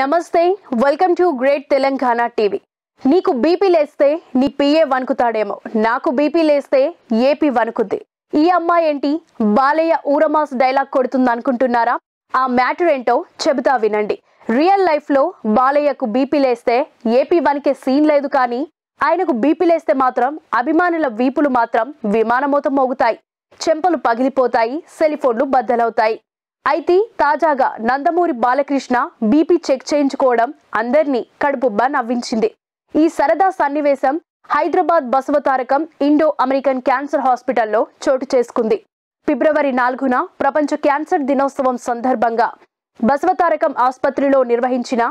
నమస్తే welcome to great Telangana TV నీకు BP లేస్తే నీ పిఏ వణుకుతాడేమో నాకు బీపీ లేస్తే ఏపీ వణుకుద్ది ఈ అమ్మాయి ఏంటి బాలయ్య ఊరమాస్ డైలాగ్ కొడుతుంది అనుకుంటున్నారా ఆ మ్యాటర్ ఏంటో చెబుతా వినండి రియల్ లైఫ్లో బాలయ్యకు బీపీ లేస్తే ఏపీ వణికే సీన్ లేదు కానీ ఆయనకు బీపీ లేస్తే మాత్రం అభిమానుల వీపులు మాత్రం విమానమోత మోగుతాయి చెంపలు పగిలిపోతాయి సెలిఫోన్లు బద్దలవుతాయి అయితే తాజాగా నందమూరి బాలకృష్ణ బీపీ చెక్ చేయించుకోవడం అందరినీ కడుపుబ్బా నవ్వించింది ఈ సరదా సన్నివేశం Hyderabad Basavatarakam Indo American cancer హాస్పిటల్లో చోటు చేసుకుంది ఫిబ్రవరి నాలుగున ప్రపంచ క్యాన్సర్ దినోత్సవం సందర్భంగా బసవతారకం ఆసుపత్రిలో నిర్వహించిన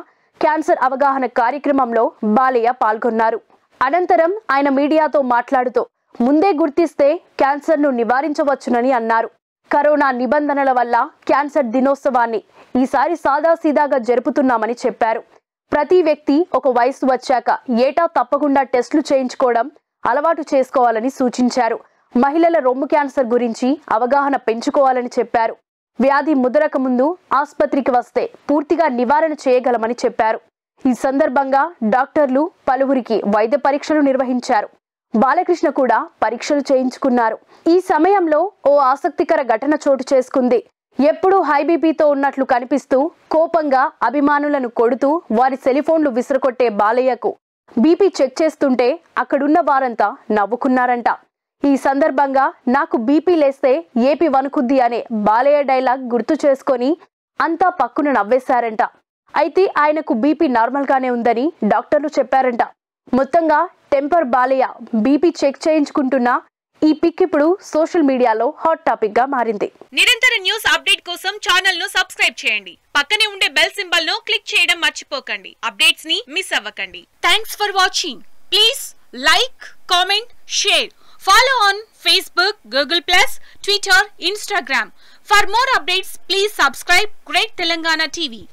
క్యాన్సర్ అవగాహన కార్యక్రమంలో బాలయ్య పాల్గొన్నారు అనంతరం ఆయన మీడియాతో మాట్లాడుతూ ముందే గుర్తిస్తే క్యాన్సర్ను నివారించవచ్చునని అన్నారు కరోనా నిబంధనల వల్ల క్యాన్సర్ దినోత్సవాన్ని ఈసారి సాదాసీదాగా జరుపుతున్నామని చెప్పారు ప్రతి వ్యక్తి ఒక వయసు వచ్చాక ఏటా తప్పకుండా టెస్టులు చేయించుకోవడం అలవాటు చేసుకోవాలని సూచించారు మహిళల రొమ్ము క్యాన్సర్ గురించి అవగాహన పెంచుకోవాలని చెప్పారు వ్యాధి ముదరక ముందు ఆసుపత్రికి వస్తే పూర్తిగా నివారణ చేయగలమని చెప్పారు ఈ సందర్భంగా డాక్టర్లు పలువురికి వైద్య పరీక్షలు నిర్వహించారు బాలకృష్ణ కూడా పరీక్షలు చేయించుకున్నారు ఈ సమయంలో ఓ ఆసక్తికర ఘటన చోటు చేసుకుంది ఎప్పుడూ హైబీపీతో ఉన్నట్లు కనిపిస్తూ కోపంగా అభిమానులను కొడుతూ వారి సెలిఫోన్లు విసురుకొట్టే బాలయ్యకు బీపీ చెక్ చేస్తుంటే అక్కడున్న వారంతా నవ్వుకున్నారంట ఈ సందర్భంగా నాకు బీపీ లేస్తే ఏపీ వణుకుద్ది అనే బాలయ్య డైలాగ్ గుర్తు చేసుకొని అంతా పక్కున నవ్వేశారంట అయితే ఆయనకు బీపీ నార్మల్గానే ఉందని డాక్టర్లు చెప్పారంట మొత్తంగా టెంపర్ బాలయ్య బీపీ చెక్ చేయించుకుంటున్న ఈ పిక్ ఇప్పుడు సోషల్ మీడియాలో హాట్ టాపిక్ గా మారింది నిరంతర న్యూస్ అప్డేట్ కోసం ఛానల్ ను సబ్స్క్రైబ్ చేయండి పక్కనే ఉండే బెల్ సింబల్ ను క్లిక్ చేయడం మర్చిపోకండి అప్డేట్స్ ని మిస్ అవ్వకండి thanks for watching please like comment share follow on Facebook Google plus Twitter Instagram for more updates please subscribe great Telangana TV